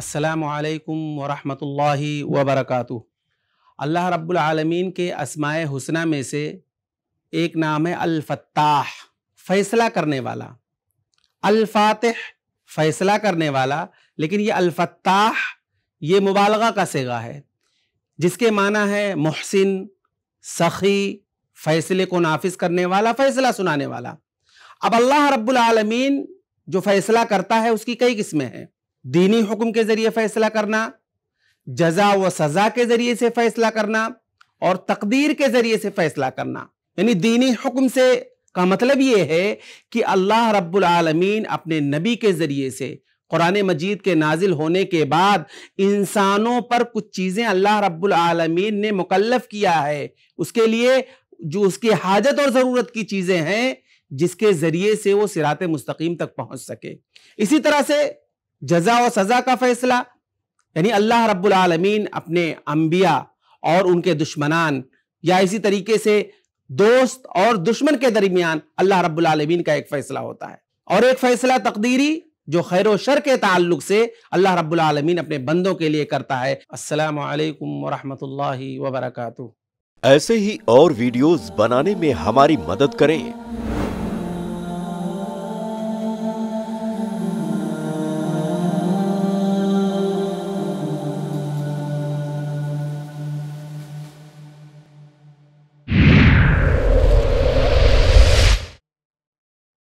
असलकम वरहमल वबरक अल्लाह रब्लमीन के असमाय हुसना में से एक नाम है अलफ़ाह फ़ैसला करने वाला अलफ़ातह फ़ैसला करने वाला लेकिन ये अलफ़ाह ये मुबालगा का सेगा है जिसके माना है महसिन सखी फ़ैसले को नाफिज करने वाला फ़ैसला सुनाने वाला अब अल्लाह आलमीन जो फ़ैसला करता है उसकी कई किस्में हैं दीनी हुक्म के जरिए फैसला करना जजा व सजा के जरिए से फैसला करना और तकदीर के जरिए से फैसला करना यानी दीनी हुक्म से का मतलब यह है कि अल्लाह रब्बुल आलमीन अपने नबी के जरिए से कुरान मजीद के नाजिल होने के बाद इंसानों पर कुछ चीज़ें अल्लाह रब्बुल आलमीन ने मुकल्लफ किया है उसके लिए जो उसकी हाजत और ज़रूरत की चीज़ें हैं जिसके ज़रिए से वो सिरात मुस्तकीम तक पहुँच सके इसी तरह से जजा और सजा का फैसला यानी अल्लाह रब्बुल आलमीन अपने अंबिया और उनके दुश्मनान या इसी तरीके से दोस्त और दुश्मन के दरमियान अल्लाह रब्बुल आलमीन का एक फैसला होता है और एक फैसला तकदीरी जो खैर शर के ताल्लुक से अल्लाह रब्बुल आलमीन अपने बंदों के लिए करता है अस्सलाम वालेकुम वरहमतुल्लाहि वबरकातुहू ऐसे ही और वीडियोस बनाने में हमारी मदद करें